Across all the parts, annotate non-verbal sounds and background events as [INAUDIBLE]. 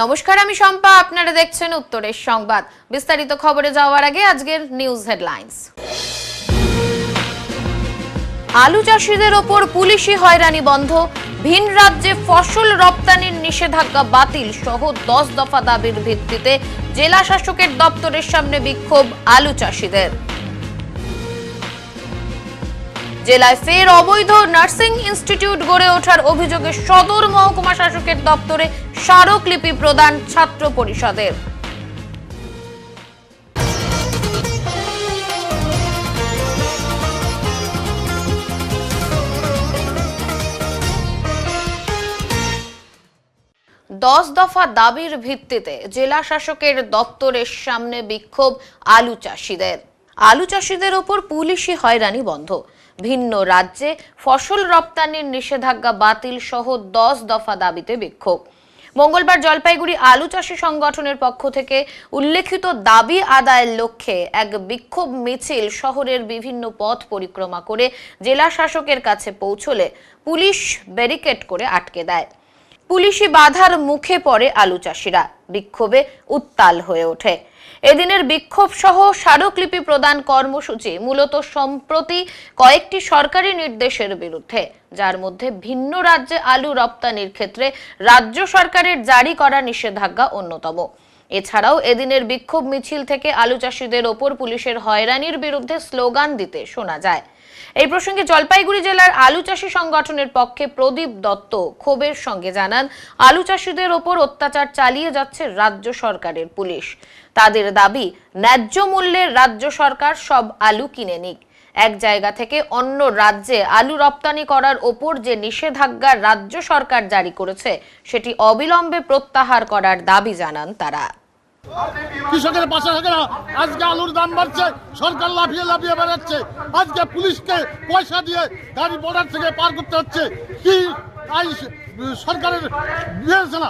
নমস্কার আমি শম্পা আপনারা দেখছেন উত্তরের সংবাদ বিস্তারিত খবরে যাওয়ার আগে আজকের নিউজ হেডলাইন্স আলু চাষিদের ওপর পুলিশি হয়রানি বন্ধ ভিন রাজ্যে ফসল রপ্তানির নিষেধাজ্ঞা বাতিল সহ দশ দফা দাবির ভিত্তিতে জেলা শাসকের দপ্তরের সামনে বিক্ষোভ আলু চাষিদের জেলায় ফের অবৈধ নার্সিং ইনস্টিটিউট গড়ে ওঠার অভিযোগে সদর মহকুমা শাসকের দপ্তরে স্মারকলিপি প্রদান ছাত্র পরিষদের দশ দফা দাবির ভিত্তিতে জেলা শাসকের দপ্তরের সামনে বিক্ষোভ আলু চাষিদের আলু চাষিদের ওপর পুলিশি হয়রানি বন্ধ ভিন্ন রাজ্যে ফসল রপ্তানির নিষেধাজ্ঞা বাতিল সহ দশ দফা দাবিতে বিক্ষোভ মঙ্গলবার জলপাইগুড়ি আলু চাষী সংগঠনের পক্ষ থেকে উল্লেখিত দাবি আদায়ের লক্ষ্যে এক বিক্ষোভ মিছিল শহরের বিভিন্ন পথ পরিক্রমা করে জেলা শাসকের কাছে পৌঁছলে পুলিশ ব্যারিকেড করে আটকে দেয় পুলিশি বাধার মুখে পড়ে আলু চাষিরা বিক্ষোভে উত্তাল হয়ে ওঠে এদিনের বিক্ষোভ সহ স্মারকলিপি প্রদান কর্মসূচি মূলত সম্প্রতি কয়েকটি সরকারি নির্দেশের বিরুদ্ধে যার মধ্যে ভিন্ন রাজ্যে আলু রপ্তানির ক্ষেত্রে রাজ্য সরকারের জারি করা নিষেধাজ্ঞা অন্যতম এছাড়াও এদিনের বিক্ষোভ মিছিল থেকে আলু চাষিদের ওপর পুলিশের হয়রানির বিরুদ্ধে স্লোগান দিতে শোনা যায় এই প্রসঙ্গে জলপাইগুড়ি জেলার আলু চাষী সংগঠনের পক্ষে প্রদীপ দত্ত ক্ষোভের সঙ্গে জানান আলু চাষীদের ওপর অত্যাচার চালিয়ে যাচ্ছে রাজ্য সরকারের পুলিশ তাদের দাবি ন্যায্য মূল্যে রাজ্য সরকার সব আলু কিনে নিক এক জায়গা থেকে অন্য রাজ্যে আলু রপ্তানি করার ওপর যে নিষেধাজ্ঞা রাজ্য সরকার জারি করেছে সেটি অবিলম্বে প্রত্যাহার করার দাবি জানান তারা কৃষকের পাশে থাকে না আজকে আলুর দাম বাড়ছে সরকার লাফিয়ে লাফিয়ে বেড়াচ্ছে আজকে পুলিশকে পয়সা দিয়ে গাড়ি বর্ডার থেকে পার করতে হচ্ছে কি সরকারের বিবেচনা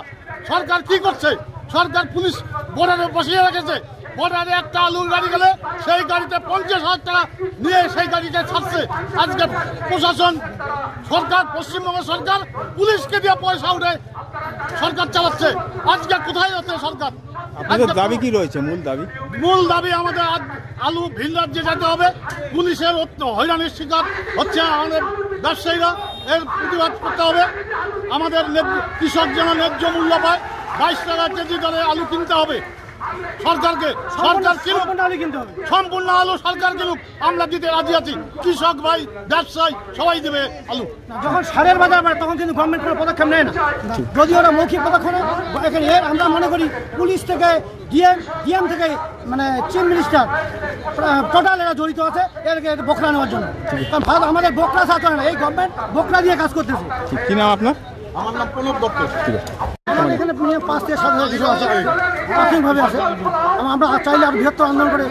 সরকার কি করছে সরকার পুলিশ বর্ডারে বসিয়ে রেখেছে বর্ডারে একটা আলুর গাড়ি গেলে সেই গাড়িতে পঞ্চাশ হাজার টাকা নিয়ে সেই গাড়িতে ছাড়ছে আজকে প্রশাসন সরকার পশ্চিমবঙ্গ সরকার পুলিশকে দিয়ে পয়সা উঠে সরকার চালাচ্ছে আজকে কোথায় যাচ্ছে সরকার দাবি কি রয়েছে মূল দাবি মূল দাবি আমাদের আলু ভিন রাজ্যে যেতে হবে পুলিশের হয়রানির শিকার হচ্ছে আমাদের ব্যবসায়ীরা এর প্রতিবাদ করতে হবে আমাদের কৃষক যেন ন্যায্য মূল্য পায় বাইশ টাকা কেজি দরে আলু কিনতে হবে সরকারকে সরকার সম্পূর্ণ আলু সরকার কিনুক আমরা দিতে রাজি আছি কৃষক ভাই ব্যবসায়ী সবাই দেবে আলু যখন সারের বাজার বাড়ে তখন কিন্তু গভর্নমেন্ট কোনো পদক্ষেপ নেয় না যদি ওরা মৌখিক পদক্ষেপ এখানে এর আমরা মনে করি পুলিশ থেকে ডিএম ডিএম থেকে মানে চিফ মিনিস্টার টোটাল এরা জড়িত আছে এদেরকে বোকরা নেওয়ার জন্য কারণ ভারত আমাদের বোকরা চলে না এই গভর্নমেন্ট বোকরা দিয়ে কাজ করতেছে কি নাম আপনার আমার নাম প্রণব দত্ত আমাদের পাঁচ থেকে সাত হাজার কৃষক আমরা চাইলে বৃহত্তর আন্দোলন করে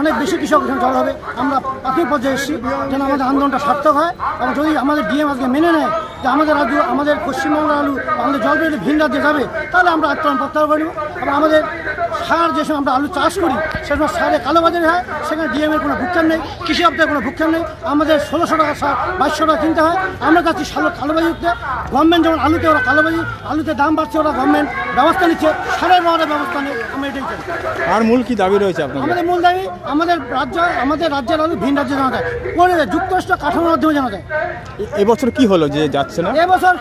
অনেক বেশি কৃষক হবে আমরা যেন আমাদের আন্দোলনটা হয় এবং যদি আমাদের মেনে নেয় আমাদের আমাদের আমাদের জলপাইগুড়ি ভিন রাজ্যে যাবে তাহলে আমরা আত্মন প্রত্যাহার করব এবং আমাদের সার যে সময় আমরা আলু চাষ করি সে সময় সারে কালোবাজারি হয় সেখানে ডিএমের কোনো ভুক্ষান নেই কৃষি অফিসের কোনো ভুক্ষান নেই আমাদের ষোলোশো টাকা সার বাইশশো টাকা কিনতে হয় আমরা সারের সালো উঠতে গভর্নমেন্ট যেমন আলুতে ওরা কালোবাজি আলুতে দাম বাড়ছে ওরা গভর্নমেন্ট ব্যবস্থা নিচ্ছে সারের পাওয়ার ব্যবস্থা নেই আমরা এটাই চাই আর মূল কি দাবি রয়েছে আপনার আমাদের মূল দাবি আমাদের রাজ্য আমাদের রাজ্যের আলু ভিন রাজ্যে জানা যায় যুক্তরাষ্ট্র কাঠামোর মাধ্যমে জানা যায় এবছর কি হলো যে যাচ্ছে না এবছর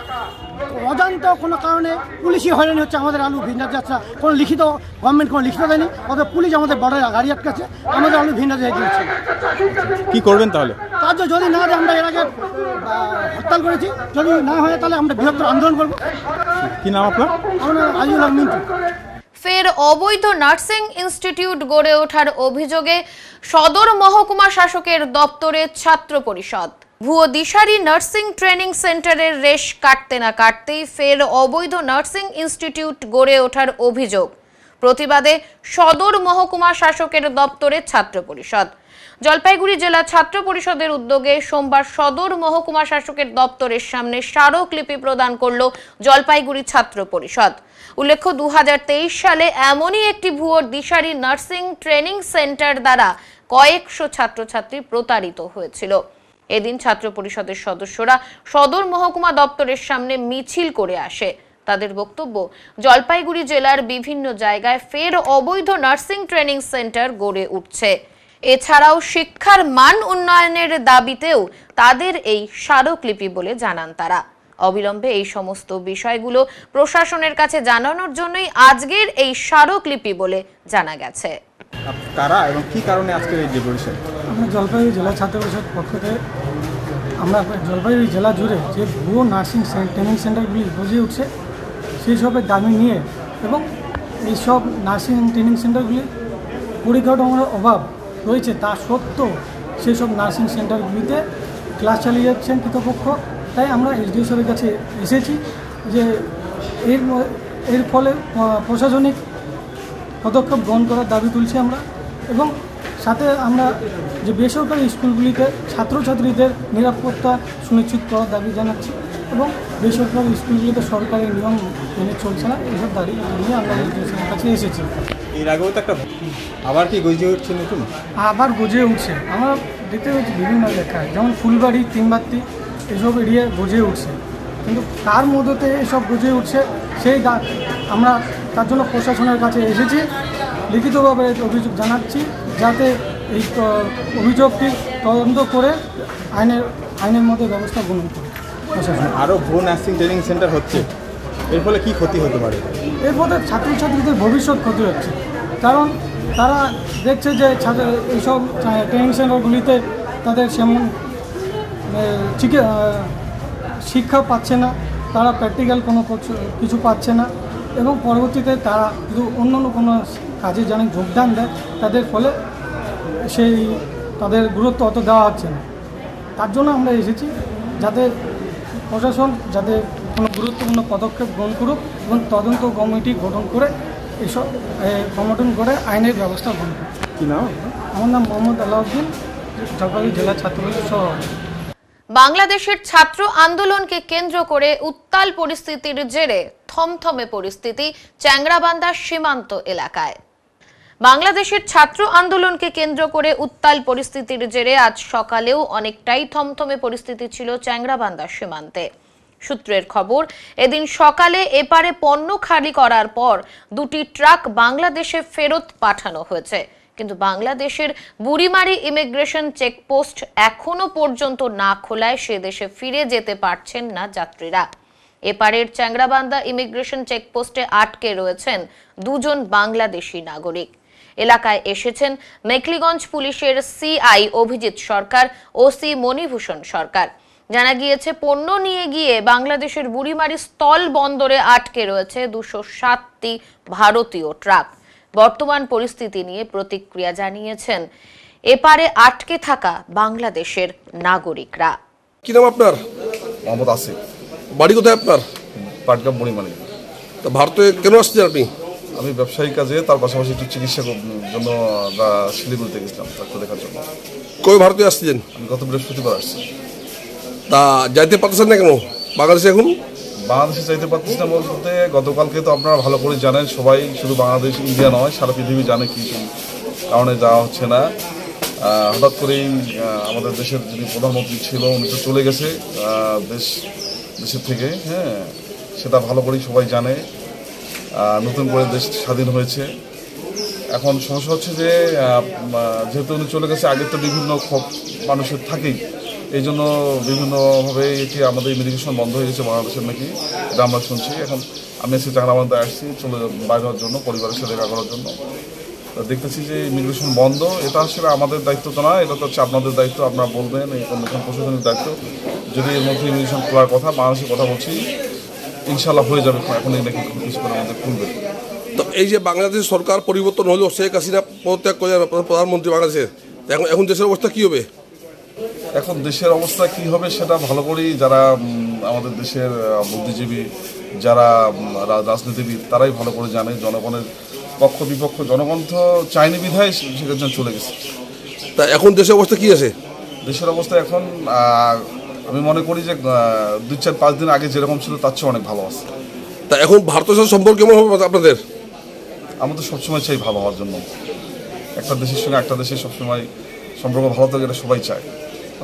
অজান্ত কোনো কারণে পুলিশই হয়রানি হচ্ছে আমাদের আলু ভিন্ডার যাত্রা কোনো লিখিত গভর্নমেন্ট কোনো লিখিত দেয়নি অথবা পুলিশ আমাদের বড় গাড়ি আটকাচ্ছে আমাদের আলু ভিন্ডার দিয়ে দিচ্ছে কী করবেন তাহলে তার যদি না আমরা এর আগে হরতাল করেছি যদি না হয় তাহলে আমরা বৃহত্তর আন্দোলন করবো কি নাম আপনার আমরা আজিউল মিন্টু ফের অবৈধ নার্সিং ইনস্টিটিউট গড়ে ওঠার অভিযোগে সদর মহকুমা শাসকের দপ্তরে ছাত্র পরিষদ ভুয়ো দিশারি নার্সিং ট্রেনিং সেন্টারের রেশ কাটতে না কাটতেই ফের অবৈধ নার্সিং ইনস্টিটিউট গড়ে ওঠার অভিযোগ প্রতিবাদে সদর মহকুমা শাসকের দপ্তরে ছাত্র পরিষদ জলপাইগুড়ি জেলা ছাত্র পরিষদের উদ্যোগে সোমবার সদর মহকুমা শাসকের দপ্তরের সামনে স্মারকলিপি প্রদান করল জলপাইগুড়ি ছাত্র পরিষদ উল্লেখ্য দু সালে এমনই একটি ভুয়োর দিশারি নার্সিং ট্রেনিং সেন্টার দ্বারা কয়েকশো ছাত্রছাত্রী প্রতারিত হয়েছিল এদিন ছাত্র পরিষদের সদস্যরা সদর মহকুমা দপ্তরের সামনে মিছিল করে আসে তাদের বক্তব্য জলপাইগুড়ি জেলার বিভিন্ন জায়গায় ফের অবৈধ নার্সিং ট্রেনিং সেন্টার গড়ে উঠছে এছাড়াও শিক্ষার মান উন্নয়নের দাবিতেও তাদের এই স্মারকলিপি বলে জানান তারা অবিলম্বে এই সমস্ত বিষয়গুলো প্রশাসনের কাছে জানানোর জন্যই আজকের এই স্মারকলিপি বলে জানা গেছে কারা এবং কি কারণে আজকের এই ডেপুটেশন আমরা জলপাইগুড়ি জেলা ছাত্র পরিষদ পক্ষ থেকে আমরা জলপাইগুড়ি জেলা জুড়ে যে ভুয়ো নার্সিং ট্রেনিং সেন্টারগুলি বুঝিয়ে উঠছে সেই সবের দামি নিয়ে এবং এইসব নার্সিং ট্রেনিং সেন্টারগুলি পরিকাঠামোর অভাব রয়েছে তা সত্ত্বেও সেই সব নার্সিং সেন্টারগুলিতে ক্লাস চালিয়ে যাচ্ছেন কৃতপক্ষ তাই আমরা এসডিও সবের কাছে এসেছি যে এর এর ফলে প্রশাসনিক পদক্ষেপ গ্রহণ করার দাবি তুলছি আমরা এবং সাথে আমরা যে বেসরকারি স্কুলগুলিতে ছাত্রছাত্রীদের নিরাপত্তা সুনিশ্চিত করার দাবি জানাচ্ছি এবং বেসরকারি স্কুলগুলিতে সরকারের নিয়ম মেনে চলছে না এসব দাবি নিয়ে আমরা কাছে এসেছি এর আগেও তো একটা আবার কি গজিয়ে উঠছে নতুন আবার গজিয়ে উঠছে আমরা দেখতে পাচ্ছি বিভিন্ন দেখায় যেমন ফুলবাড়ি তিনবাত্তি এসব এরিয়া গজিয়ে উঠছে কিন্তু তার মধ্যে এসব গজিয়ে উঠছে সেই আমরা তার জন্য প্রশাসনের কাছে এসেছি লিখিতভাবে অভিযোগ জানাচ্ছি যাতে এই অভিযোগটি তদন্ত করে আইনের আইনের মধ্যে ব্যবস্থা গ্রহণ করে আরও ভ্রু নার্সিং ট্রেনিং সেন্টার হচ্ছে এর ফলে কী ক্ষতি হতে পারে এর ফলে ছাত্রছাত্রীদের ভবিষ্যৎ ক্ষতি হচ্ছে কারণ তারা দেখছে যে ছাত্র এইসব ট্রেনিং সেন্টারগুলিতে তাদের সেমন শিক্ষা পাচ্ছে না তারা প্র্যাকটিক্যাল কোনো কিছু পাচ্ছে না এবং পরবর্তীতে তারা যদি অন্য অন্য কোনো কাজে যেন যোগদান দেয় তাদের ফলে সেই তাদের গুরুত্ব অত দেওয়া হচ্ছে না তার জন্য আমরা এসেছি যাতে প্রশাসন যাতে কোনো গুরুত্বপূর্ণ পদক্ষেপ গ্রহণ করুক এবং তদন্ত কমিটি গঠন করে এসব সংগঠন করে আইনের ব্যবস্থা গ্রহণ করুক আমার নাম মোহাম্মদ আলাউদ্দিন সরকারি জেলা ছাত্রলীগ সহ বাংলাদেশের ছাত্র আন্দোলনকে কেন্দ্র করে উত্তাল পরিস্থিতির জেরে থমথমে পরিস্থিতি চ্যাংরাবান্দার সীমান্ত এলাকায় বাংলাদেশের ছাত্র আন্দোলনকে কেন্দ্র করে উত্তাল পরিস্থিতির জেরে আজ সকালেও অনেকটাই থমথমে পরিস্থিতি ছিল চ্যাংরাবান্দার সীমান্তে সূত্রের খবর এদিন সকালে এপারে পণ্য খালি করার পর দুটি ট্রাক বাংলাদেশে ফেরত পাঠানো হয়েছে কিন্তু বাংলাদেশের বুড়িমারি ইমিগ্রেশন চেকপোস্ট এখনো পর্যন্ত না খোলায় সে দেশে ফিরে যেতে পারছেন না যাত্রীরা এপারের চ্যাংরাবান্ধা ইমিগ্রেশন চেকপোস্টে আটকে রয়েছেন দুজন বাংলাদেশি নাগরিক এলাকায় এসেছেন মেকলিগঞ্জ পুলিশের CI Abhijit Sarkar O C Manibhushan Sarkar জানা গিয়েছে পণ্য নিয়ে গিয়ে বাংলাদেশের বুড়িমারি স্থল বন্দরে আটকে রয়েছে দুশো সাতটি ভারতীয় ট্রাক বর্তমান পরিস্থিতি নিয়ে প্রতিক্রিয়া জানিয়েছেন এপারে আটকে থাকা বাংলাদেশের নাগরিকরা কি নাম আপনার মোহাম্মদ আসিফ বাড়ি কোথায় আপনার পাটগ্রাম বুড়িমালি তা ভারতে কেন আসছেন আপনি আমি ব্যবসায়ী কাজে তার পাশাপাশি একটু চিকিৎসা জন্য শিলিগুড়িতে গেছিলাম ডাক্তার দেখার জন্য কবে ভারতে আসছিলেন আমি গত বৃহস্পতিবার আসছি তা যাইতে পারতেছেন না কেন বাংলাদেশে এখন বাংলাদেশে চাইতে পারতেছি না বলতে গতকালকে তো আপনারা ভালো করে জানেন সবাই শুধু বাংলাদেশ ইন্ডিয়া নয় সারা পৃথিবী জানে কি কারণে যাওয়া হচ্ছে না হঠাৎ করেই আমাদের দেশের যিনি প্রধানমন্ত্রী ছিল উনি তো চলে গেছে দেশ দেশের থেকে হ্যাঁ সেটা ভালো করেই সবাই জানে নতুন করে দেশ স্বাধীন হয়েছে এখন সমস্যা হচ্ছে যে যেহেতু উনি চলে গেছে আগে তো বিভিন্ন ক্ষোভ মানুষের থাকেই এই জন্য বিভিন্নভাবে এটি আমাদের ইমিগ্রেশন বন্ধ হয়ে গেছে বাংলাদেশের নাকি এটা আমরা শুনছি এখন আমি এসে চাকরা আসছি চলে বাইরে হওয়ার জন্য পরিবারের সাথে দেখা করার জন্য দেখতেছি যে ইমিগ্রেশন বন্ধ এটা আসলে আমাদের দায়িত্ব তো না এটা তো হচ্ছে আপনাদের দায়িত্ব আপনারা বলবেন এই নতুন প্রশাসনের দায়িত্ব যদি এর মধ্যে ইমিগ্রেশন খোলার কথা বাংলাদেশের কথা বলছি ইনশাল্লাহ হয়ে যাবে এখন নাকি কিছু করে আমাদের খুলবে তো এই যে বাংলাদেশ সরকার পরিবর্তন হলো শেখ হাসিনা পদত্যাগ করে প্রধানমন্ত্রী বাংলাদেশের এখন এখন দেশের অবস্থা কী হবে এখন দেশের অবস্থা কি হবে সেটা ভালো করেই যারা আমাদের দেশের বুদ্ধিজীবী যারা রাজনীতিবিদ তারাই ভালো করে জানে জনগণের পক্ষ বিপক্ষ জনগণ্ঠ চাইনি বিধায় সেখানে চলে গেছে তা এখন দেশের অবস্থা কি আছে দেশের অবস্থা এখন আমি মনে করি যে দুই চার পাঁচ দিন আগে যেরকম ছিল তার চেয়ে অনেক ভালো আছে তা এখন ভারতের সাথে সম্পর্ক কেমন হবে আপনাদের আমাদের সবসময় চাই ভালো হওয়ার জন্য একটা দেশের সঙ্গে একটা দেশের সবসময় সম্পর্ক ভালো থাকে এটা সবাই চায়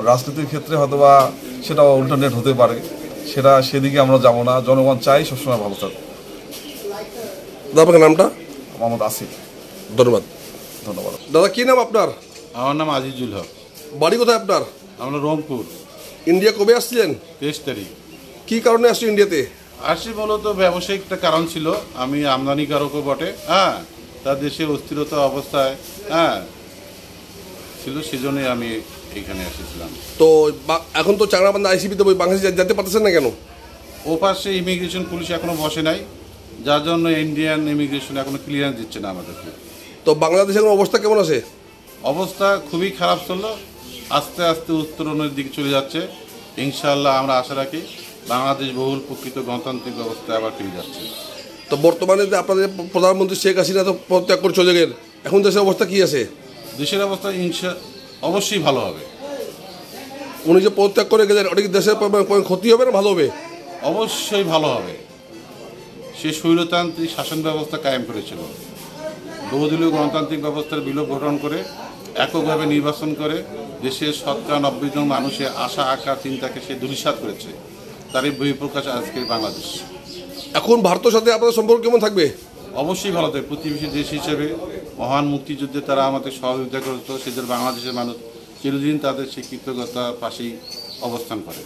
রাজনীতির ক্ষেত্রে হয়তো বা সেটা অল্টারনেট হতে পারে সেটা সেদিকে আমরা যাব না জনগণ চাই সবসময় ভালো থাকে নামটা মোহাম্মদ আসিফ ধন্যবাদ ধন্যবাদ দাদা কী নাম আপনার আমার নাম আজিজুল হক বাড়ি কোথায় আপনার আমরা রংপুর ইন্ডিয়া কবে আসছিলেন তেইশ তারিখ কী কারণে আসছি ইন্ডিয়াতে আসছি মূলত ব্যবসায়িক একটা কারণ ছিল আমি আমদানিকারকও বটে হ্যাঁ তার দেশে অস্থিরতা অবস্থায় হ্যাঁ ছিল সেজন্যই আমি এখানে এসেছিলাম তো এখন তো চাংড়াবান্ধা আইসিপিতে বাংলাদেশে যেতে পারতেছেন না কেন ও পাশে ইমিগ্রেশন পুলিশ এখনো বসে নাই যার জন্য ইন্ডিয়ান ইমিগ্রেশন এখনো ক্লিয়ারেন্স দিচ্ছে না আমাদেরকে তো বাংলাদেশের এখন অবস্থা কেমন আছে অবস্থা খুবই খারাপ চললো আস্তে আস্তে উত্তরণের দিকে চলে যাচ্ছে ইনশাল্লাহ আমরা আশা রাখি বাংলাদেশ বহুল প্রকৃত গণতান্ত্রিক অবস্থায় আবার ফিরে যাচ্ছে তো বর্তমানে আপনাদের প্রধানমন্ত্রী শেখ হাসিনা তো পদত্যাগ করে চলে গেলেন এখন দেশের অবস্থা কি আছে দেশের অবস্থা ইনশা অবশ্যই ভালো হবে উনি যে পদত্যাগ করে গেলেন ওটা কি দেশের ক্ষতি হবে না ভালো হবে অবশ্যই ভালো হবে সে স্বৈরতান্ত্রিক শাসন ব্যবস্থা কায়েম করেছিল বহুদলীয় গণতান্ত্রিক ব্যবস্থার বিলোপ গঠন করে এককভাবে নির্বাচন করে দেশের সৎকার নব্বই জন মানুষের আশা আঁকা চিন্তাকে সে দুলিসাত করেছে তারই বহিঃপ্রকাশ আজকের বাংলাদেশ এখন ভারতের সাথে আপনার সম্পর্ক কেমন থাকবে অবশ্যই ভালো থাকবে প্রতিবেশী দেশ হিসেবে মহান মুক্তিযুদ্ধে তারা আমাদের সহযোগিতা করত সেদের বাংলাদেশের মানুষ চিরদিন তাদের সেই কৃতজ্ঞতা পাশেই অবস্থান করে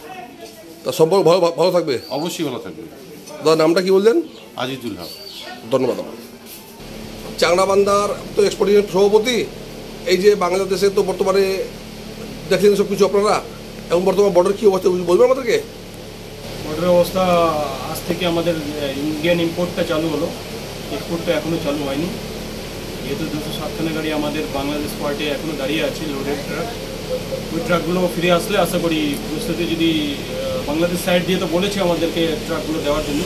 তা সম্পর্ক ভালো ভালো থাকবে অবশ্যই ভালো থাকবে দাদা নামটা কি বললেন আজিজুল হক ধন্যবাদ আপনাকে চাংড়াবান্ধার তো এক্সপোর্ট সভাপতি এই যে বাংলাদেশে তো বর্তমানে দেখেন সব কিছু আপনারা এবং বর্তমান বর্ডার কী অবস্থা বলবেন আমাদেরকে বর্ডারের অবস্থা আজ থেকে আমাদের ইন্ডিয়ান ইম্পোর্টটা চালু হলো এক্সপোর্টটা এখনও চালু হয়নি যেহেতু দুশো সাতখানা গাড়ি আমাদের বাংলাদেশ পার্টে এখনও দাঁড়িয়ে আছে লোডের ট্রাক ওই ট্রাকগুলো ফিরে আসলে আশা করি বুঝতে যদি বাংলাদেশ সাইড দিয়ে তো বলেছে আমাদেরকে ট্রাকগুলো দেওয়ার জন্য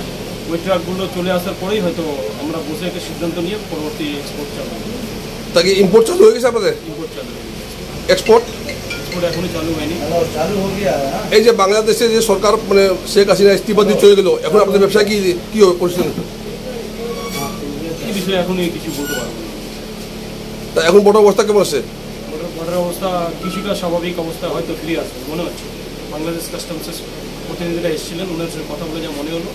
ওই ট্রাকগুলো চলে আসার পরেই হয়তো আমরা বসে একটা সিদ্ধান্ত নিয়ে পরবর্তী এক্সপোর্ট চালু তা কি ইম্পোর্ট চালু হয়ে গেছে আপনাদের ইম্পোর্ট চালু এক্সপোর্ট এক্সপোর্ট এখনো হয়নি হ্যাঁ? এই যে বাংলাদেশে যে সরকার মানে শেখ হাসিনা ইস্তিফা দিয়ে চলে গেল এখন আপনাদের ব্যবসা কি কি পরিস্থিতি এই বিষয়ে এখন কিছু বলতে পারবো তা এখন বর্ডার অবস্থা কেমন আছে বর্ডার অবস্থা কিছুটা স্বাভাবিক অবস্থা হয়তো ফিরে আসবে মনে হচ্ছে বাংলাদেশ কাস্টমসের প্রতিনিধিরা এসেছিলেন ওনার সঙ্গে কথা বলে যা মনে হলো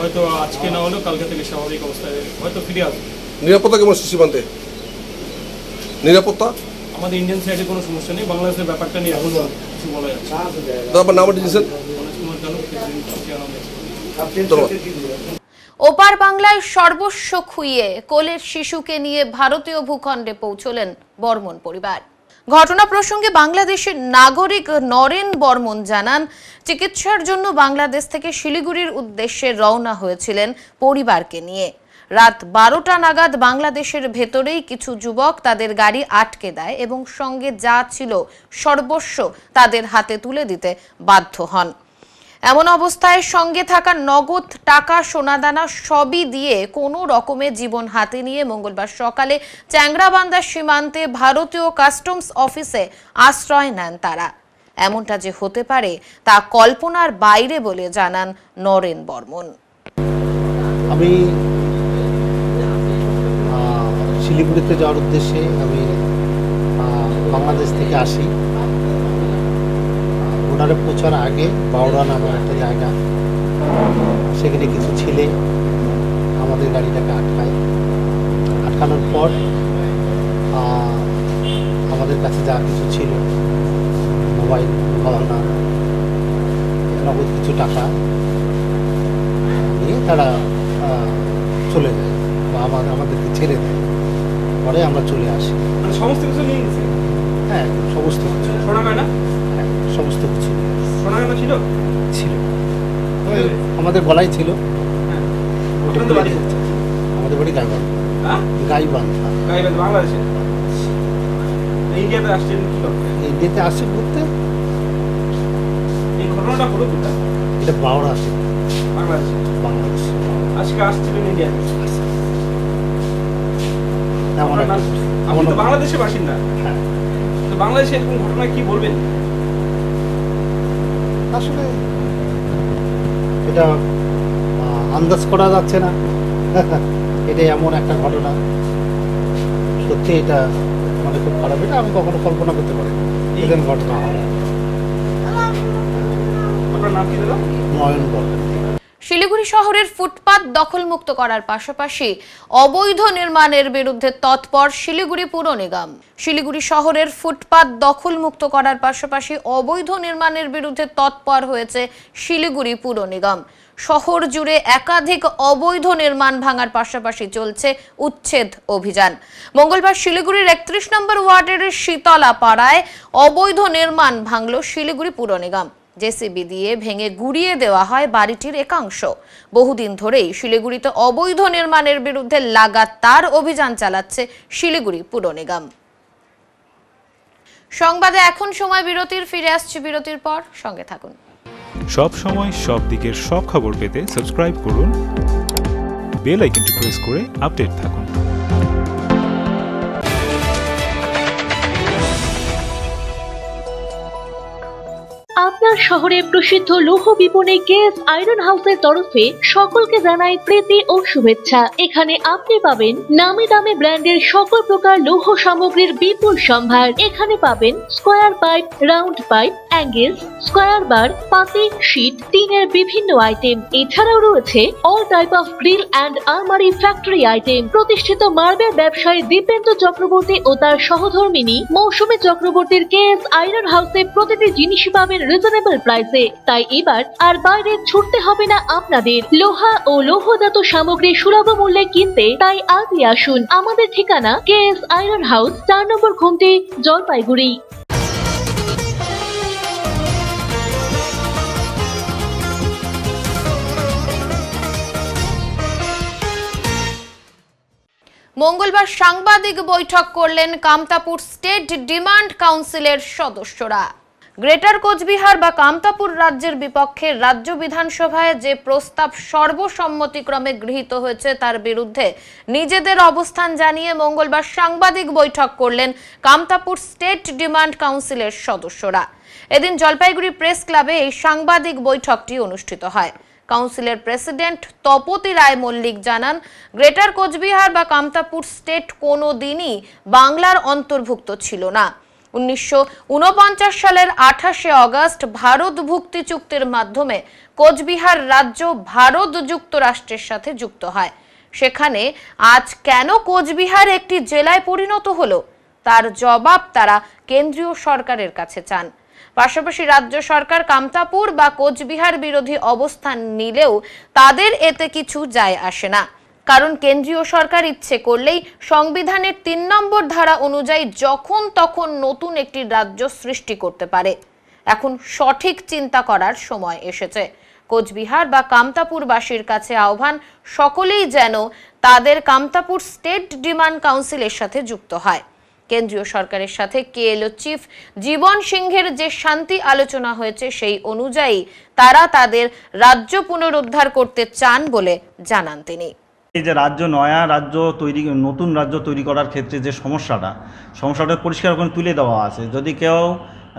হয়তো আজকে না হলেও কালকে থেকে স্বাভাবিক অবস্থায় হয়তো ফিরে আসবে নিরাপত্তা কেমন সীমান্তে নিরাপত্তা আমাদের ইন্ডিয়ান সাইডে কোনো সমস্যা নেই বাংলাদেশের ব্যাপারটা নিয়ে এখন কিছু বলা যাচ্ছে আপনার নাম দিয়েছেন ওপার বাংলায় সর্বস্ব খুইয়ে কোলের শিশুকে নিয়ে ভারতীয় ভূখণ্ডে পৌঁছলেন বর্মন পরিবার ঘটনা প্রসঙ্গে বাংলাদেশের নাগরিক নরেন বর্মন জানান চিকিৎসার জন্য বাংলাদেশ থেকে শিলিগুড়ির উদ্দেশ্যে রওনা হয়েছিলেন পরিবারকে নিয়ে রাত বারোটা নাগাদ বাংলাদেশের ভেতরেই কিছু যুবক তাদের গাড়ি আটকে দেয় এবং সঙ্গে যা ছিল সর্বস্ব তাদের হাতে তুলে দিতে বাধ্য হন এমন অবস্থায় সঙ্গে থাকা নগদ টাকা সোনাদানা সবই দিয়ে কোনো রকমের জীবন হাতে নিয়ে মঙ্গলবার সকালে চ্যাংরাবান্ধা সীমান্তে ভারতীয় কাস্টমস অফিসে আশ্রয় নেন তারা এমনটা যে হতে পারে তা কল্পনার বাইরে বলে জানান নরেন বর্মন আমি শিলিগুড়িতে যাওয়ার উদ্দেশ্যে আমি বাংলাদেশ থেকে আসি বর্ডারে পৌঁছার আগে বাউরা নামের একটা জায়গা সেখানে কিছু ছেলে আমাদের গাড়িটাকে আটকায় আটকানোর পর আমাদের কাছে যা কিছু ছিল মোবাইল গহনা নগদ কিছু টাকা নিয়ে তারা চলে যায় বা আমার আমাদেরকে ছেড়ে দেয় পরে আমরা চলে আসি মানে সমস্ত কিছু নিয়ে গেছে হ্যাঁ সমস্ত কিছু শোনা না সমস্ত কিছু ছিল ছিল আমাদের বলাই ছিল আমাদের হ্যাঁ। বাড়ি গাইবান গাইবান হ্যাঁ? ইন্ডিয়াতে আসছে ঘুরতে এই ঘটনাটা হলো এটা বাওড়া বাংলাদেশ বাংলাদেশ আজকে আসছিলেন ইন্ডিয়াতে বাংলাদেশের বাসিন্দা হ্যাঁ তো বাংলাদেশে এরকম ঘটনা কি বলবেন আসলে এটা আন্দাজ করা যাচ্ছে না [LAUGHS] এটা এমন একটা ঘটনা সত্যি এটা মানে খুব খারাপ এটা আমি কখনো কল্পনা করতে পারি এরকম ঘটনা নয়ন শিলিগুড়ি শহরের ফুট পথ দখলমুক্ত করার পাশাপাশি অবৈধ নির্মাণের বিরুদ্ধে তৎপর শিলিগুড়ি পুর নিগম শিলিগুড়ি শহরের ফুটপাত দখলমুক্ত করার পাশাপাশি অবৈধ নির্মাণের বিরুদ্ধে তৎপর হয়েছে শিলিগুড়ি পুর নিগম শহর জুড়ে একাধিক অবৈধ নির্মাণ ভাঙার পাশাপাশি চলছে উচ্ছেদ অভিযান মঙ্গলবার শিলিগুড়ির একত্রিশ নম্বর ওয়ার্ডের শীতলা পাড়ায় অবৈধ নির্মাণ ভাঙল শিলিগুড়ি পুর নিগম জেসিবি দিয়ে ভেঙে গুড়িয়ে দেওয়া হয় বাড়িটির একাংশ বহুদিন ধরেই শিলিগুড়িতে অবৈধ নির্মাণের বিরুদ্ধে লাগাতার অভিযান চালাচ্ছে শিলিগুড়ি পুর নিগম সংবাদে এখন সময় বিরতির ফিরে আসছে বিরতির পর সঙ্গে থাকুন সব সময় সব দিকের সব খবর পেতে সাবস্ক্রাইব করুন বেল আইকনটি প্রেস করে আপডেট থাকুন আপনার শহরে প্রসিদ্ধ লৌহ বিপণী কেস আয়রন হাউসের তরফে সকলকে জানাই প্রীতি ও শুভেচ্ছা এখানে আপনি পাবেন নামি দামি ব্র্যান্ডের সকল প্রকার লৌহ সামগ্রীর বিপুল সম্ভার এখানে পাবেন square pipe round pipe angles square bar পাতি শীট টিনের বিভিন্ন আইটেম এছাড়াও রয়েছে all type of grill and আলমারি ফ্যাক্টরি আইটেম প্রতিষ্ঠিত মার্বেল ব্যবসায়ী দীপেন্দ্র চক্রবর্তী ও তার সহধর্মিনী মৌসুমী চক্রবর্তীর কেস আয়রন হাউসে প্রতিটি জিনিসই পাবেন রিজনেবল প্রাইসে তাই এবার আর বাইরে ছুটতে হবে না আপনাদের লোহা ও লৌহজাত সামগ্রী সুলভ মূল্যে কিনতে তাই আজই আসুন আমাদের ঠিকানা কে এস আয়রন হাউস চার নম্বর ঘুমটি জলপাইগুড়ি মঙ্গলবার সাংবাদিক বৈঠক করলেন কামতাপুর স্টেট ডিমান্ড কাউন্সিলের সদস্যরা গ্রেটার কোচবিহার বা কামতাপুর রাজ্যের বিপক্ষে রাজ্য বিধানসভায় যে প্রস্তাব সর্বসম্মতিক্রমে গৃহীত হয়েছে তার বিরুদ্ধে নিজেদের অবস্থান জানিয়ে মঙ্গলবার সাংবাদিক বৈঠক করলেন কামতাপুর স্টেট ডিমান্ড কাউন্সিলের সদস্যরা এদিন জলপাইগুড়ি প্রেস ক্লাবে এই সাংবাদিক বৈঠকটি অনুষ্ঠিত হয় কাউন্সিলের প্রেসিডেন্ট তপতি রায় মল্লিক জানান গ্রেটার কোচবিহার বা কামতাপুর স্টেট কোনো দিনই বাংলার অন্তর্ভুক্ত ছিল না উনিশশো সালের আঠাশে অগস্ট ভারত ভুক্তি চুক্তির মাধ্যমে কোচবিহার রাজ্য ভারত যুক্তরাষ্ট্রের সাথে যুক্ত হয় সেখানে আজ কেন কোচবিহার একটি জেলায় পরিণত হলো তার জবাব তারা কেন্দ্রীয় সরকারের কাছে চান পাশাপাশি রাজ্য সরকার কামতাপুর বা কোচবিহার বিরোধী অবস্থান নিলেও তাদের এতে কিছু যায় আসে না কারণ কেন্দ্রীয় সরকার ইচ্ছে করলেই সংবিধানের তিন নম্বর ধারা অনুযায়ী যখন তখন নতুন একটি রাজ্য সৃষ্টি করতে পারে এখন সঠিক চিন্তা করার সময় এসেছে কোচবিহার বা কামতাপুরবাসীর কাছে আহ্বান সকলেই যেন তাদের কামতাপুর স্টেট ডিমান্ড কাউন্সিলের সাথে যুক্ত হয় কেন্দ্রীয় সরকারের সাথে কেএলও চিফ জীবন সিংহের যে শান্তি আলোচনা হয়েছে সেই অনুযায়ী তারা তাদের রাজ্য পুনরুদ্ধার করতে চান বলে জানান তিনি এই যে রাজ্য নয়া রাজ্য তৈরি নতুন রাজ্য তৈরি করার ক্ষেত্রে যে সমস্যাটা সমস্যাটা পরিষ্কার করে তুলে দেওয়া আছে যদি কেউ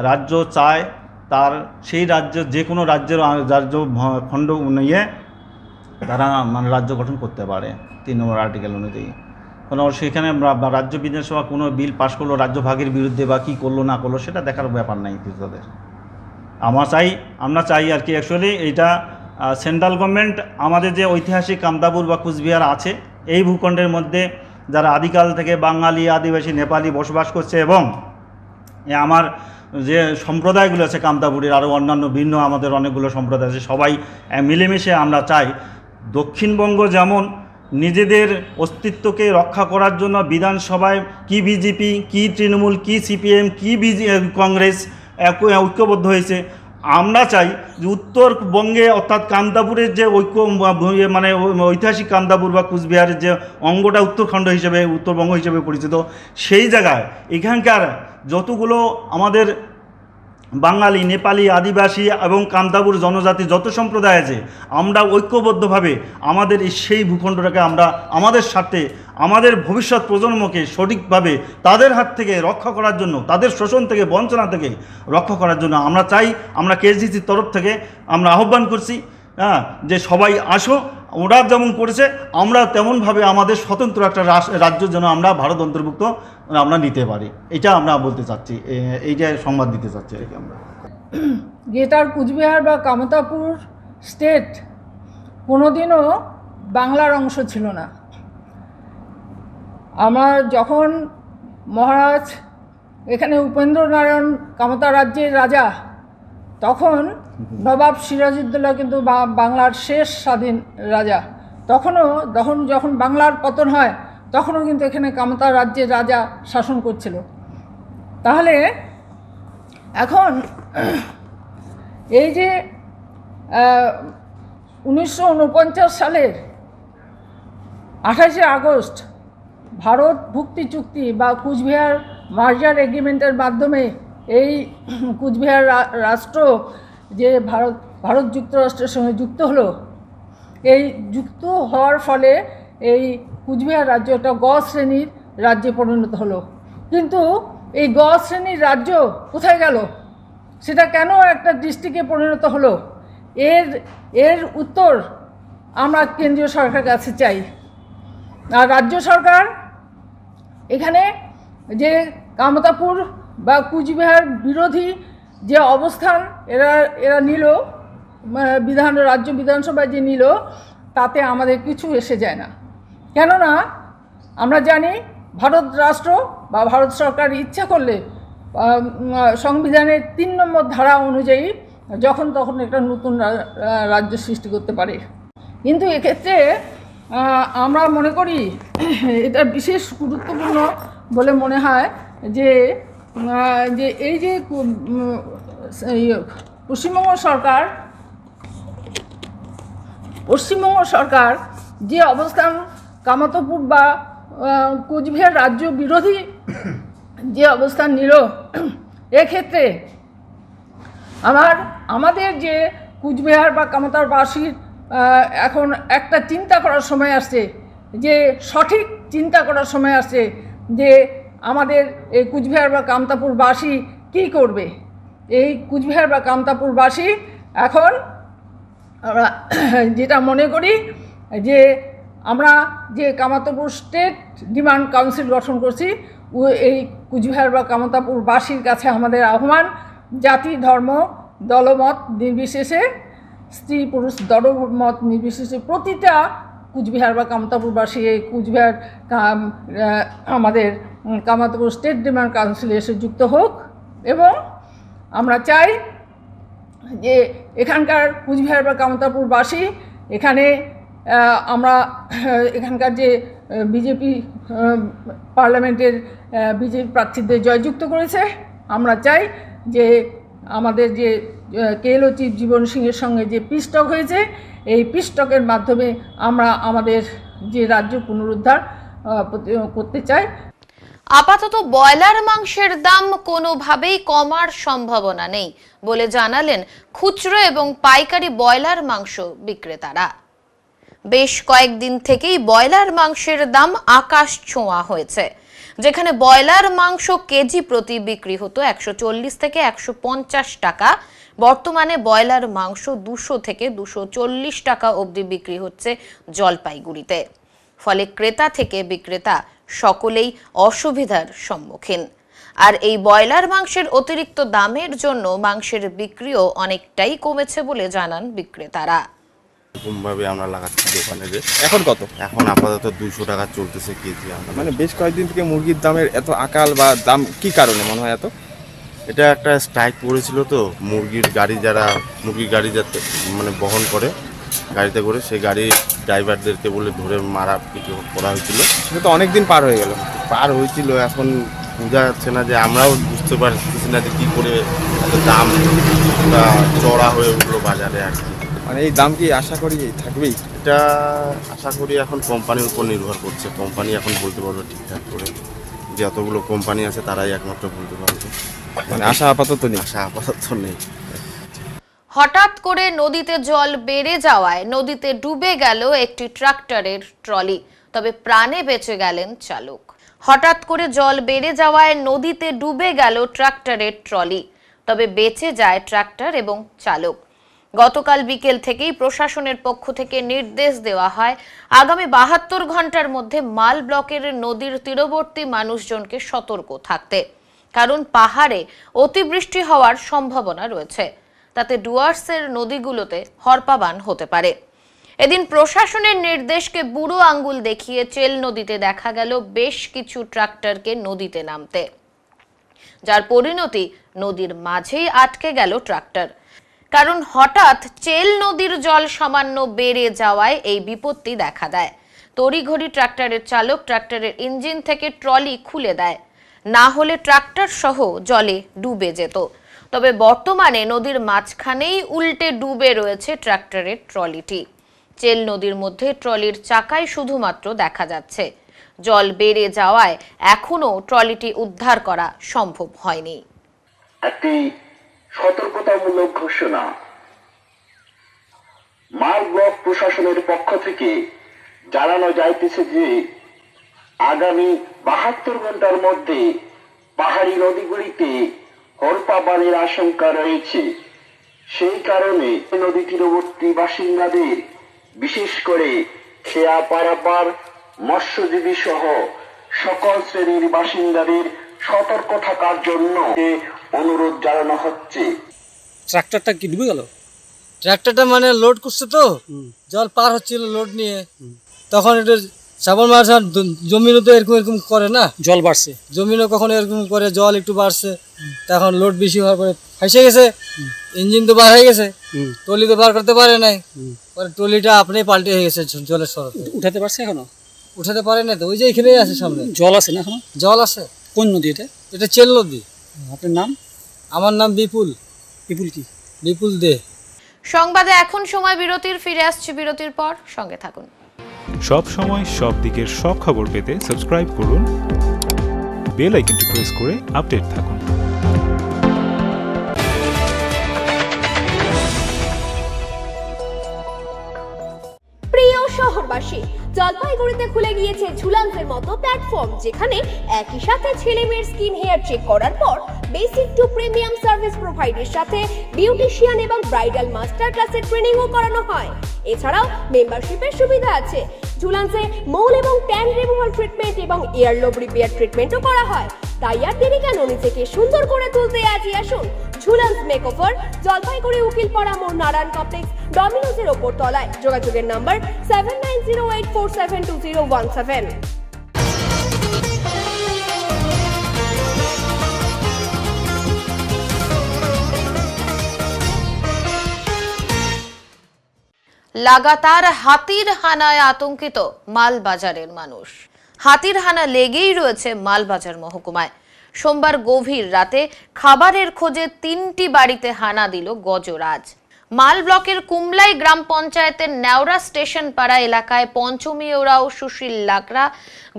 রাজ্য চায় তার সেই রাজ্য যে কোনো রাজ্যের রাজ্য খণ্ড নিয়ে তারা মানে রাজ্য গঠন করতে পারে তিন নম্বর আর্টিকেল অনুযায়ী কোনো সেখানে রাজ্য বিধানসভা কোনো বিল পাশ করলো রাজ্য ভাগের বিরুদ্ধে বা কী করলো না করলো সেটা দেখার ব্যাপার নাই তাদের আমরা চাই আমরা চাই আর কি অ্যাকচুয়ালি এইটা সেন্ট্রাল গভর্নমেন্ট আমাদের যে ঐতিহাসিক কামদাপুর বা কুচবিহার আছে এই ভূখণ্ডের মধ্যে যারা আদিকাল থেকে বাঙালি আদিবাসী নেপালি বসবাস করছে এবং আমার যে সম্প্রদায়গুলো আছে কামতাপুরের আরও অন্যান্য ভিন্ন আমাদের অনেকগুলো সম্প্রদায় আছে সবাই মিলেমিশে আমরা চাই দক্ষিণবঙ্গ যেমন নিজেদের অস্তিত্বকে রক্ষা করার জন্য বিধানসভায় কি বিজেপি কি তৃণমূল কি সিপিএম কি বিজে কংগ্রেস ঐক্যবদ্ধ হয়েছে আমরা চাই যে উত্তরবঙ্গে অর্থাৎ কান্দাপুরের যে ঐক্য ইয়ে মানে ঐতিহাসিক কান্দাপুর বা কুচবিহারের যে অঙ্গটা উত্তরখণ্ড হিসেবে উত্তরবঙ্গ হিসেবে পরিচিত সেই জায়গায় এখানকার যতগুলো আমাদের বাঙালি নেপালি আদিবাসী এবং কামদাবুর জনজাতি যত সম্প্রদায় আছে আমরা ঐক্যবদ্ধভাবে আমাদের এই সেই ভূখণ্ডটাকে আমরা আমাদের স্বার্থে আমাদের ভবিষ্যৎ প্রজন্মকে সঠিকভাবে তাদের হাত থেকে রক্ষা করার জন্য তাদের শোষণ থেকে বঞ্চনা থেকে রক্ষা করার জন্য আমরা চাই আমরা কেজিসির তরফ থেকে আমরা আহ্বান করছি হ্যাঁ যে সবাই আসো ওরা যেমন করেছে আমরা তেমনভাবে আমাদের স্বতন্ত্র একটা রাজ্য যেন আমরা ভারত অন্তর্ভুক্ত আমরা নিতে পারি এটা আমরা বলতে চাচ্ছি এইটা সংবাদ দিতে চাচ্ছি আর কি আমরা গ্রেটার কুচবিহার বা কামতাপুর স্টেট কোনোদিনও বাংলার অংশ ছিল না আমার যখন মহারাজ এখানে উপেন্দ্রনারায়ণ কামতা রাজ্যের রাজা তখন নবাব সিরাজউদ্দৌলা কিন্তু বাংলার শেষ স্বাধীন রাজা তখনও তখন যখন বাংলার পতন হয় তখনও কিন্তু এখানে কামতা রাজ্যের রাজা শাসন করছিল তাহলে এখন এই যে উনিশশো সালের আঠাশে আগস্ট ভারত ভুক্তি চুক্তি বা কুচবিহার মার্জার এগ্রিমেন্টের মাধ্যমে এই কুচবিহার রাষ্ট্র যে ভারত ভারত যুক্তরাষ্ট্রের সঙ্গে যুক্ত হলো এই যুক্ত হওয়ার ফলে এই কুচবিহার রাজ্য একটা গ শ্রেণীর রাজ্যে পরিণত হলো কিন্তু এই গ শ্রেণীর রাজ্য কোথায় গেল সেটা কেন একটা ডিস্ট্রিক্টে পরিণত হলো এর এর উত্তর আমরা কেন্দ্রীয় সরকার কাছে চাই আর রাজ্য সরকার এখানে যে কামতাপুর বা কুচবিহার বিরোধী যে অবস্থান এরা এরা নিল বিধান রাজ্য বিধানসভায় যে নিল তাতে আমাদের কিছু এসে যায় না কেননা আমরা জানি ভারত রাষ্ট্র বা ভারত সরকার ইচ্ছা করলে সংবিধানের তিন নম্বর ধারা অনুযায়ী যখন তখন একটা নতুন রাজ্য সৃষ্টি করতে পারে কিন্তু এক্ষেত্রে আমরা মনে করি [CLEARS THROAT] এটা বিশেষ গুরুত্বপূর্ণ বলে মনে হয় যে যে এই যে পশ্চিমবঙ্গ সরকার পশ্চিমবঙ্গ সরকার যে অবস্থান কামাতপুর বা কুচবিহার রাজ্য বিরোধী যে অবস্থান নিল এক্ষেত্রে আমার আমাদের যে কুচবিহার বা কামাতারবাসীর এখন একটা চিন্তা করার সময় আসছে যে সঠিক চিন্তা করার সময় আসছে যে আমাদের এই কুচবিহার বা কামতাপুরবাসী কি করবে এই কুচবিহার বা কামতাপুরবাসী এখন আমরা যেটা মনে করি যে আমরা যে কামাতাপুর স্টেট ডিমান্ড কাউন্সিল গঠন করছি এই কুচবিহার বা কামাতাপুরবাসীর কাছে আমাদের আহ্বান জাতি ধর্ম দলমত নির্বিশেষে স্ত্রী পুরুষ দলমত নির্বিশেষে প্রতিটা কুচবিহার বা কামতাপুরবাসী এই কুচবিহার আমাদের কামাতাপুর স্টেট ডিমান্ড কাউন্সিলে এসে যুক্ত হোক এবং আমরা চাই যে এখানকার কুচবিহার বা কামতাপুরবাসী এখানে আমরা এখানকার যে বিজেপি পার্লামেন্টের বিজেপি প্রার্থীদের জয়যুক্ত করেছে আমরা চাই যে আমাদের যে কেএলও চিফ জীবন সিংয়ের সঙ্গে যে পিস্টক হয়েছে এই পিস্টকের মাধ্যমে আমরা আমাদের যে রাজ্য পুনরুদ্ধার করতে চাই আপাতত বয়লার মাংসের দাম কোনোভাবেই কমার সম্ভাবনা নেই বলে জানালেন খুচরো এবং পাইকারি বয়লার মাংস বিক্রেতারা বেশ কয়েকদিন থেকেই বয়লার মাংসের দাম আকাশ ছোঁয়া হয়েছে যেখানে বয়লার মাংস কেজি প্রতি বিক্রি হতো একশো থেকে একশো টাকা বর্তমানে বয়লার মাংস দুশো থেকে দুশো টাকা অবধি বিক্রি হচ্ছে জলপাইগুড়িতে ফলে ক্রেতা থেকে বিক্রেতা সকলেই অসুবিধার সম্মুখীন আর এই বয়লার মাংসের অতিরিক্ত দামের জন্য মাংসের বিক্রিও অনেকটাই কমেছে বলে জানান বিক্রেতারা এরকমভাবে আমরা লাগাচ্ছি দোকানে যে এখন কত এখন আপাতত দুশো টাকা চলতেছে কেজি আমরা মানে বেশ কয়েকদিন থেকে মুরগির দামের এত আকাল বা দাম কি কারণে মনে হয় এত এটা একটা স্ট্রাইক পড়েছিল তো মুরগির গাড়ি যারা মুরগির গাড়ি যাতে মানে বহন করে গাড়িতে করে সেই গাড়ি ড্রাইভারদেরকে বলে ধরে মারা পিটি করা হয়েছিল সেটা তো অনেক দিন পার হয়ে গেল পার হয়েছিল এখন বোঝা যাচ্ছে না যে আমরাও বুঝতে পারছি না যে কী করে এত দাম চড়া হয়ে উঠলো বাজারে আর কি মানে এই দাম কি আশা করি থাকবেই এটা আশা করি এখন কোম্পানির উপর নির্ভর করছে কোম্পানি এখন বলতে পারবে ঠিকঠাক করে যতগুলো কোম্পানি আছে তারাই একমাত্র বলতে পারবে মানে আশা আপাতত নেই আশা আপাতত নেই হঠাৎ করে নদীতে জল বেড়ে যাওয়ায় নদীতে ডুবে গেল একটি ট্রাক্টরের ট্রলি তবে প্রাণে বেঁচে গেলেন চালক হঠাৎ করে জল বেড়ে যাওয়ায় নদীতে ডুবে গেল ট্রাক্টরের ট্রলি তবে বেঁচে যায় ট্রাক্টর এবং চালক গতকাল বিকেল থেকেই প্রশাসনের পক্ষ থেকে নির্দেশ দেওয়া হয় আগামী বাহাত্তর ঘন্টার মধ্যে মাল ব্লকের নদীর তীরবর্তী মানুষজনকে সতর্ক থাকতে কারণ পাহাড়ে অতিবৃষ্টি হওয়ার সম্ভাবনা রয়েছে তাতে ডুয়ার্সের নদীগুলোতে হরপাবান হতে পারে এদিন প্রশাসনের নির্দেশকে বুড়ো আঙ্গুল দেখিয়ে চেল নদীতে দেখা গেল বেশ কিছু ট্রাক্টরকে নদীতে নামতে যার পরিণতি নদীর মাঝেই আটকে গেল ট্রাক্টর কারণ হঠাৎ চেল নদীর জল সামান্য বেড়ে যাওয়ায় এই বিপত্তি দেখা দেয় তড়িঘড়ি ট্রাক্টরের চালক ট্রাক্টরের ইঞ্জিন থেকে ট্রলি খুলে দেয় না হলে ট্রাক্টর সহ জলে ডুবে যেত তবে বর্তমানে নদীর মাঝখানেই উল্টে ডুবে রয়েছে ট্রাক্টরের ট্রলিটি চেল নদীর মধ্যে ট্রলির চাকায় শুধুমাত্র দেখা যাচ্ছে জল বেড়ে যাওয়ায় এখনও ট্রলিটি উদ্ধার করা সম্ভব হয়নি একটি সতর্কতামূলক ঘোষণা মার ব্লক প্রশাসনের পক্ষ থেকে জানানো যাইতেছে যে আগামী বাহাত্তর ঘন্টার মধ্যে পাহাড়ি নদীগুলিতে হরপাবানের আশঙ্কা রয়েছে সেই কারণে নদী তীরবর্তী বাসিন্দাদের বিশেষ করে খেয়া পারাপার মৎস্যজীবী সহ সকল শ্রেণীর বাসিন্দাদের সতর্ক থাকার জন্য অনুরোধ জানানো হচ্ছে ট্রাক্টরটা কি ডুবে গেল ট্রাক্টরটা মানে লোড করছে তো জল পার হচ্ছিল লোড নিয়ে তখন এটা শ্রাবণ মাস জমিনও তো এরকম এরকম করে না জল বাড়ছে জমিনও কখনো এরকম করে জল একটু বাড়ছে তখন লোড বেশি হওয়ার পরে ফেসে গেছে ইঞ্জিন তো বার হয়ে গেছে ট্রলি তো বার করতে পারে নাই পরে ট্রলিটা আপনি পাল্টে হয়ে গেছে জলের সর উঠাতে পারছে এখনো উঠাতে পারে না তো ওই যে এখানেই আছে সামনে জল আছে না এখনো জল আছে কোন নদী এটা এটা চেল নদী আপনার নাম আমার নাম বিপুল বিপুল কি বিপুল দে সংবাদে এখন সময় বিরতির ফিরে আসছে বিরতির পর সঙ্গে থাকুন সব সময় সব দিকের সব খবর পেতে সাবস্ক্রাইব করুন বেল আইকনটি প্রেস করে আপডেট থাকুন প্রিয় শহরবাসী জলপাইগুড়িতে খুলে গিয়েছে ঝুলান্তের মতো প্ল্যাটফর্ম যেখানে একই সাথে ছেলে মেয়ের স্কিন হেয়ার চেক করার পর বেসিক টু প্রিমিয়াম সার্ভিস প্রোভাইডের সাথে বিউটিশিয়ান এবং ব্রাইডাল মাস্টার ক্লাসের ট্রেনিংও করানো হয় এছাড়াও মেম্বারশিপের সুবিধা আছে ঝুলান্সে মৌল এবং ট্যান রিমুভাল ট্রিটমেন্ট এবং ইয়ারলোব রিপেয়ার ট্রিটমেন্টও করা হয় তাই আর তিনি কেন নিজেকে সুন্দর করে তুলতে আজই আসুন ঝুলান্স মেকওভার জলপাইগুড়ি উকিল পাড়া মোড় নারায়ণ কমপ্লেক্স ডমিনোজের ওপর তলায় যোগাযোগের number seven nine zero eight four seven two zero one seven লাগাতার হাতির হানায় আতঙ্কিত মালবাজারের মানুষ হাতির হানা লেগেই রয়েছে মালবাজার মহকুমায় সোমবার গভীর রাতে খাবারের খোঁজে তিনটি বাড়িতে হানা দিল গজরাজ মাল ব্লকের কুমলাই গ্রাম পঞ্চায়েতের নেওরা স্টেশন পাড়া এলাকায় পঞ্চমী ওরা ও সুশীল লাকড়া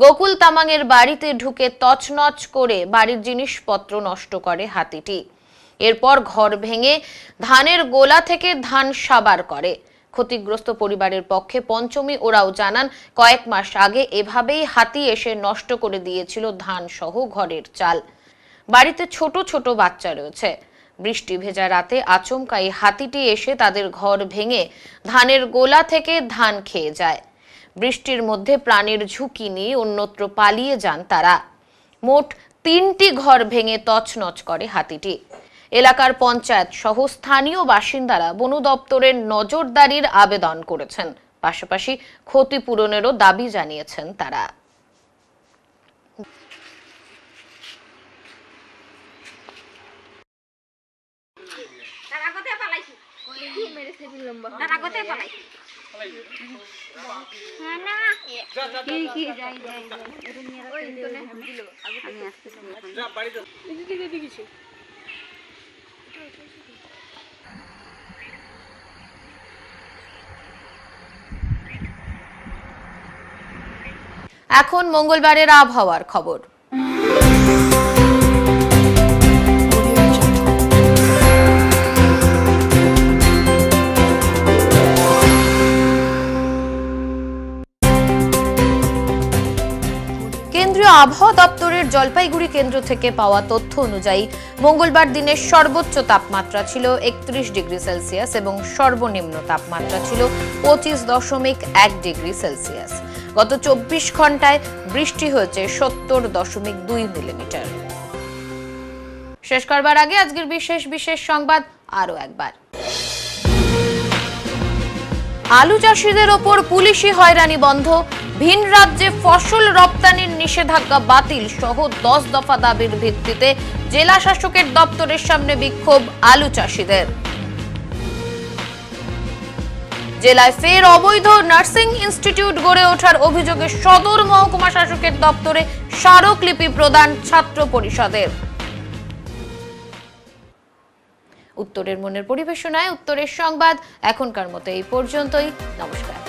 গোকুল তামাংয়ের বাড়িতে ঢুকে তছনছ করে বাড়ির জিনিসপত্র নষ্ট করে হাতিটি এরপর ঘর ভেঙে ধানের গোলা থেকে ধান সাবার করে ক্ষতিগ্রস্ত পরিবারের পক্ষে পঞ্চমী ওরাও জানান কয়েক মাস আগে এভাবেই হাতি এসে নষ্ট করে দিয়েছিল ধান সহ ঘরের চাল বাড়িতে ছোট ছোট বাচ্চা রয়েছে বৃষ্টি ভেজা রাতে আচমকাই হাতিটি এসে তাদের ঘর ভেঙে ধানের গোলা থেকে ধান খেয়ে যায় বৃষ্টির মধ্যে প্রাণের ঝুঁকি নিয়ে অন্যত্র পালিয়ে যান তারা মোট তিনটি ঘর ভেঙে তছনছ করে হাতিটি এলাকার পঞ্চায়েত সহ স্থানীয় বাসিন্দারা বন দপ্তরের নজরদারির আবেদন করেছেন পাশাপাশি ক্ষতিপূরণেরও দাবি জানিয়েছেন তারা আমি আসতেছি এখন মঙ্গলবারের আবহাওয়ার খবর আবহাওয়া দপ্তরের জলপাইগুড়ি কেন্দ্র থেকে পাওয়া তথ্য অনুযায়ী মঙ্গলবার দিনের সর্বোচ্চ তাপমাত্রা ছিল একত্রিশ ডিগ্রি সেলসিয়াস এবং সর্বনিম্ন তাপমাত্রা ছিল পঁচিশ দশমিক এক ডিগ্রি সেলসিয়াস গত চব্বিশ ঘন্টায় বৃষ্টি হয়েছে সত্তর দশমিক দুই মিলিমিটার শেষ করবার আগে আজকের বিশেষ বিশেষ সংবাদ আরও একবার আলু চাষিদের ওপর পুলিশি হয়রানি বন্ধ ভিন রাজ্যে ফসল রপ্তানির নিষেধাজ্ঞা বাতিল সহ দশ দফা দাবির ভিত্তিতে জেলা শাসকের দপ্তরের সামনে বিক্ষোভ আলু চাষিদের জেলায় ফের অবৈধ নার্সিং ইনস্টিটিউট গড়ে ওঠার অভিযোগে সদর মহকুমা শাসকের দপ্তরে স্মারকলিপি প্রদান ছাত্র পরিষদের উত্তরের মনের পরিবেশনায় উত্তরের সংবাদ এখনকার মতো এই পর্যন্তই নমস্কার